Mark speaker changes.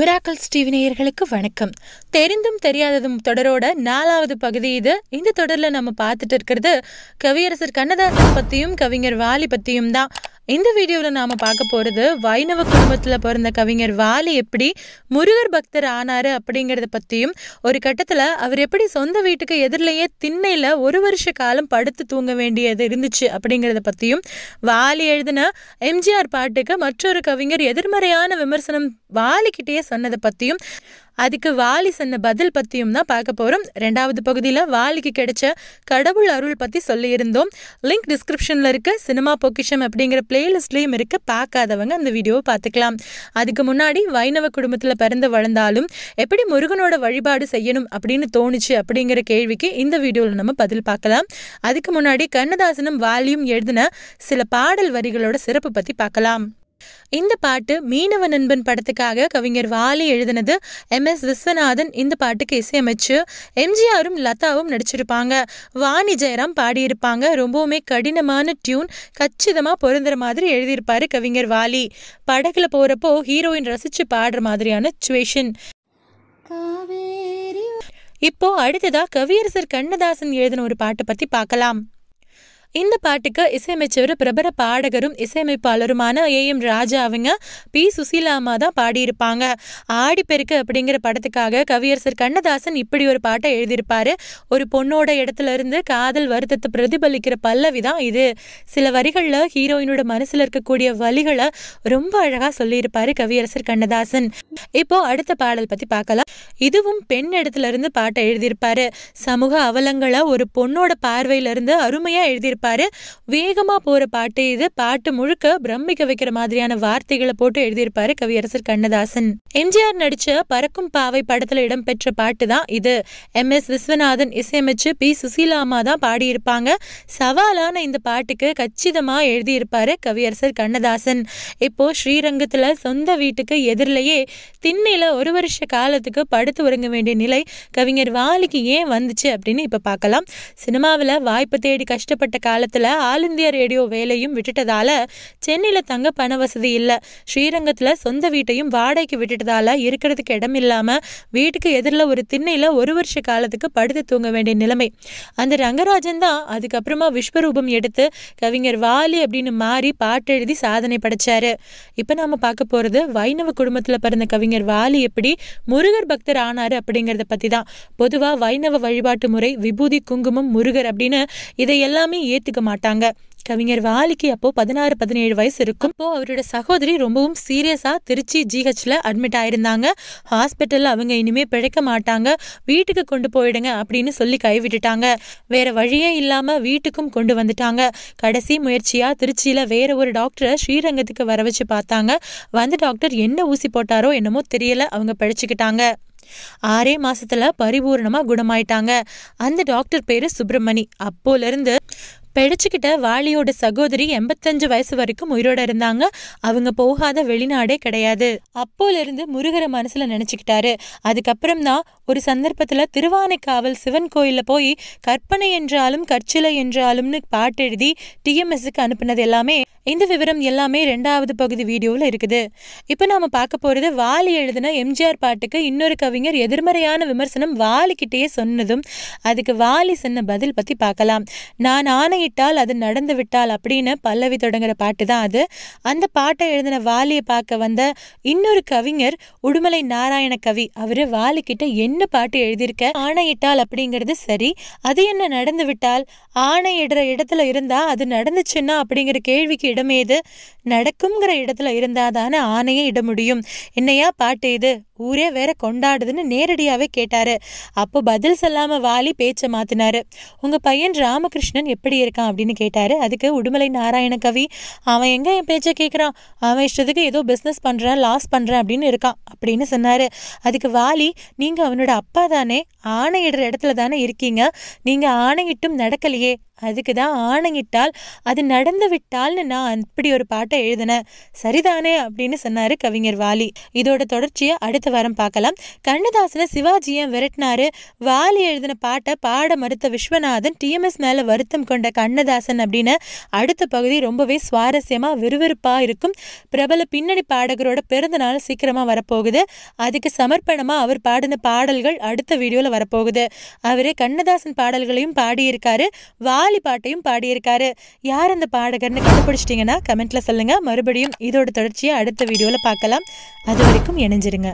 Speaker 1: miracles TV வணக்கம் தெரிந்தும் தெரியாததும் தொடரோட நாலாவது பகுதி இது இந்த தொடரில் நம்ம பார்த்துட்டு இருக்கிறது கவியரசர் கண்ணதாசன் பற்றியும் கவிஞர் வாலி பற்றியும் தான் இந்த வீடியோவில் நாம் பார்க்க போகிறது வைணவ குடும்பத்தில் பிறந்த கவிஞர் வாலி எப்படி முருகர் பக்தர் ஆனார் அப்படிங்கிறத பற்றியும் ஒரு கட்டத்தில் அவர் எப்படி சொந்த வீட்டுக்கு எதிரிலேயே திண்ணையில் ஒரு வருஷ காலம் படுத்து தூங்க வேண்டியது இருந்துச்சு அப்படிங்கிறத பற்றியும் வாலி எழுதின எம்ஜிஆர் பாட்டுக்கு மற்றொரு கவிஞர் எதிர்மறையான விமர்சனம் வாலிக்கிட்டேயே சொன்னதை பற்றியும் அதுக்கு வாலி சொன்ன பதில் பற்றியும் தான் பார்க்க போகிறோம் ரெண்டாவது பகுதியில் வாலிக்கு கிடைச்ச கடவுள் அருள் பற்றி சொல்லியிருந்தோம் லிங்க் டிஸ்கிரிப்ஷனில் இருக்க சினிமா பொக்கிஷம் அப்படிங்கிற பிளேலிஸ்ட்லேயும் இருக்க பார்க்காதவங்க அந்த வீடியோவை பார்த்துக்கலாம் அதுக்கு முன்னாடி வைணவ குடும்பத்தில் பிறந்து வளர்ந்தாலும் எப்படி முருகனோட வழிபாடு செய்யணும் அப்படின்னு தோணுச்சு அப்படிங்கிற கேள்விக்கு இந்த வீடியோவில் நம்ம பதில் பார்க்கலாம் அதுக்கு முன்னாடி கண்ணதாசனும் வாலியும் எழுதின சில பாடல் வரிகளோட சிறப்பு பற்றி பார்க்கலாம் இந்த பாட்டு மீனவ நண்பன் படத்துக்காக கவிஞர் வாலி எழுதினது எம் எஸ் விஸ்வநாதன் இந்த பாட்டுக்கு இசையமைச்சு எம்ஜிஆரும் லதாவும் நடிச்சிருப்பாங்க வாணி ஜெயராம் பாடியிருப்பாங்க ரொம்பவுமே கடினமான டியூன் கச்சிதமாக பொருந்துற மாதிரி எழுதியிருப்பாரு கவிஞர் வாலி படகுல போறப்போ ஹீரோயின் ரசிச்சு பாடுற மாதிரியான சுச்சுவேஷன் இப்போ அடுத்ததா கவியரசர் கண்ணதாசன் எழுதின ஒரு பாட்டை பத்தி பார்க்கலாம் இந்த பாட்டுக்கு இசையமைச்சவர் பிரபல பாடகரும் இசையமைப்பாளருமான ஏ எம் ராஜா அவங்க பி சுசீலா அம்மா தான் பாடியிருப்பாங்க ஆடிப்பெருக்கு அப்படிங்கிற படத்துக்காக கவியரசர் கண்ணதாசன் இப்படி ஒரு பாட்டை எழுதியிருப்பாரு ஒரு பொண்ணோட இடத்துல இருந்து காதல் வருத்தத்தை பிரதிபலிக்கிற பல்லவி தான் இது சில வரிகளில் ஹீரோயினோட மனசில் இருக்கக்கூடிய வழிகளை ரொம்ப அழகாக சொல்லியிருப்பார் கவியரசர் கண்ணதாசன் இப்போ அடுத்த பாடல் பற்றி பார்க்கலாம் இதுவும் பெண் இடத்துல இருந்து பாட்டை எழுதியிருப்பாரு சமூக அவலங்களை ஒரு பொண்ணோட பார்வையிலிருந்து அருமையாக எழுதியிருப்பாரு எழுதியிருப்பாரு வேகமாக போகிற பாட்டு இது பாட்டு முழுக்க பிரமிக்க வைக்கிற மாதிரியான வார்த்தைகளை போட்டு எழுதியிருப்பாரு கவியரசர் கண்ணதாசன் எம்ஜிஆர் நடிச்ச பறக்கும் பாவை படத்தில் இடம்பெற்ற பாட்டு தான் இது எம் எஸ் விஸ்வநாதன் இசையமைச்சு பி சுசீலா அம்மா தான் பாடியிருப்பாங்க சவாலான இந்த பாட்டுக்கு கச்சிதமாக எழுதியிருப்பாரு கவியரசர் கண்ணதாசன் இப்போ ஸ்ரீரங்கத்தில் சொந்த வீட்டுக்கு எதிரிலேயே திண்ணில ஒரு வருஷ காலத்துக்கு படுத்து உறங்க வேண்டிய நிலை கவிஞர் வாலிக்கு ஏன் வந்துச்சு அப்படின்னு இப்போ பார்க்கலாம் சினிமாவில் வாய்ப்பு தேடி கஷ்டப்பட்ட காலத்தில் ஆல் இந்தியா ரேடியோ வேலையும் விட்டுட்டதால சென்னையில் தங்க பண வசதி இல்லை ஸ்ரீரங்கத்தில் சொந்த வீட்டையும் வாடகைக்கு விட்டுட்டதால இருக்கிறதுக்கு இடம் இல்லாமல் வீட்டுக்கு எதிரில் ஒரு திண்ணையில் ஒரு வருஷ காலத்துக்கு படுத்து தூங்க வேண்டிய நிலைமை அந்த ரங்கராஜன் தான் அதுக்கப்புறமா விஸ்வரூபம் எடுத்து கவிஞர் வாலி அப்படின்னு மாறி பாட்டு எழுதி சாதனை படைச்சாரு இப்போ நாம் பார்க்க போகிறது வைணவ குடும்பத்தில் பிறந்த கவிஞர் வாலி எப்படி முருகர் பக்தர் ஆனார் அப்படிங்கிறத பற்றி தான் பொதுவாக வைணவ வழிபாட்டு முறை விபூதி குங்குமம் முருகர் அப்படின்னு இதை எல்லாமே ஏத்துக்க மாட்டாங்க கவிஞர் வாலிக்கு அப்போ பதினாறு பதினேழு வயசு இருக்கும் அப்போ அவரோட சகோதரி ரொம்பவும் சீரியஸா திருச்சி ஜிஹெச்ல அட்மிட் ஆயிருந்தாங்க ஹாஸ்பிட்டல்ல அவங்க இனிமே பிழைக்க மாட்டாங்க வீட்டுக்கு கொண்டு போயிடுங்க அப்படின்னு சொல்லி கைவிட்டுட்டாங்க வேற வழியே இல்லாம வீட்டுக்கும் கொண்டு வந்துட்டாங்க கடைசி முயற்சியா திருச்சியில வேற ஒரு டாக்டரை ஸ்ரீரங்கத்துக்கு வர வச்சு பார்த்தாங்க வந்த டாக்டர் என்ன ஊசி போட்டாரோ என்னமோ தெரியல அவங்க பிழைச்சிக்கிட்டாங்க ஆறே மாசத்துல பரிபூர்ணமா குணமாயிட்டாங்க அந்த டாக்டர் பேரு சுப்பிரமணி அப்போல இருந்து பிழைச்சிக்கிட்ட வாலியோட சகோதரி எண்பத்தஞ்சு வயசு வரைக்கும் உயிரோட இருந்தாங்க அவங்க போகாத வெளிநாடே கிடையாது இருந்து முருகர மனசுல நினைச்சுக்கிட்டாரு அதுக்கப்புறம் தான் ஒரு சந்தர்ப்பத்துல திருவானைக்காவல் சிவன் கோயில்ல போய் கற்பனை என்றாலும் கற்சிலை என்றாலும்னு பாட்டு எழுதி டிஎம்எஸ்க்கு அனுப்புனது எல்லாமே இந்த விவரம் எல்லாமே ரெண்டாவது பகுதி வீடியோவில் இருக்குது இப்போ நாம் பார்க்க போகிறது வாலி எழுதின எம்ஜிஆர் பாட்டுக்கு இன்னொரு கவிஞர் எதிர்மறையான விமர்சனம் வாலிக்கிட்டேயே சொன்னதும் அதுக்கு வாலி சொன்ன பதில் பற்றி பார்க்கலாம் நான் ஆனை ஆணையிட்டால் அது நடந்து விட்டால் அப்படின்னு பல்லவி தொடங்குற பாட்டு தான் அது அந்த பாட்டை எழுதின வாலியை பார்க்க வந்த இன்னொரு கவிஞர் உடுமலை நாராயண கவி அவர் வாலிக்கிட்ட என்ன பாட்டு எழுதியிருக்க ஆணையிட்டால் அப்படிங்கிறது சரி அது என்ன நடந்து விட்டால் ஆணையிடுற இடத்துல இருந்தால் அது நடந்துச்சுன்னா அப்படிங்கிற கேள்விக்கு இடமேது நடக்குங்கிற இடத்துல இருந்தால் தானே ஆணையை இட முடியும் என்னையா பாட்டு இது ஊரே வேற கொண்டாடுதுன்னு நேரடியாகவே கேட்டார் அப்போ பதில் சொல்லாமல் வாலி பேச்சை மாற்றினார் உங்கள் பையன் ராமகிருஷ்ணன் எப்படி இருக்கான் அப்படின்னு கேட்டார் அதுக்கு உடுமலை நாராயண கவி அவன் எங்கே என் பேச்சை கேட்குறான் அவன் இஷ்டத்துக்கு ஏதோ பிஸ்னஸ் பண்ணுறான் லாஸ் பண்ணுறான் அப்படின்னு இருக்கான் அப்படின்னு சொன்னார் அதுக்கு வாலி நீங்கள் அவனோட அப்பா தானே ஆணையிடுற இடத்துல தானே இருக்கீங்க நீங்கள் ஆணையிட்டும் நடக்கலையே அதுக்கு தான் ஆணையிட்டால் அது நடந்து விட்டால்னு நான் அப்படி ஒரு பாட்டை எழுதினேன் சரிதானே அப்படின்னு சொன்னார் கவிஞர் வாலி இதோட தொடர்ச்சியை அடுத்த வாரம் பார்க்கலாம் கண்ணதாசனை சிவாஜியை விரட்டினாரு வாலி எழுதின பாட்டை பாட மறுத்த விஸ்வநாதன் டிஎம்எஸ் மேலே வருத்தம் கொண்ட கண்ணதாசன் அப்படின்னு அடுத்த பகுதி ரொம்பவே சுவாரஸ்யமாக விறுவிறுப்பாக இருக்கும் பிரபல பின்னணி பாடகரோட பிறந்த நாள் சீக்கிரமாக வரப்போகுது அதுக்கு சமர்ப்பணமாக அவர் பாடின பாடல்கள் அடுத்த வீடியோவில் வரப்போகுது அவர் கண்ணதாசன் பாடல்களையும் பாடியிருக்காரு வாலி மலையாளி பாட்டையும் பாடியிருக்காரு யார் அந்த பாடகர்னு கண்டுபிடிச்சிட்டிங்கன்னா கமெண்ட்டில் சொல்லுங்கள் மறுபடியும் இதோட தொடர்ச்சியை அடுத்த வீடியோவில் பார்க்கலாம் அது வரைக்கும் இணைஞ்சிருங்க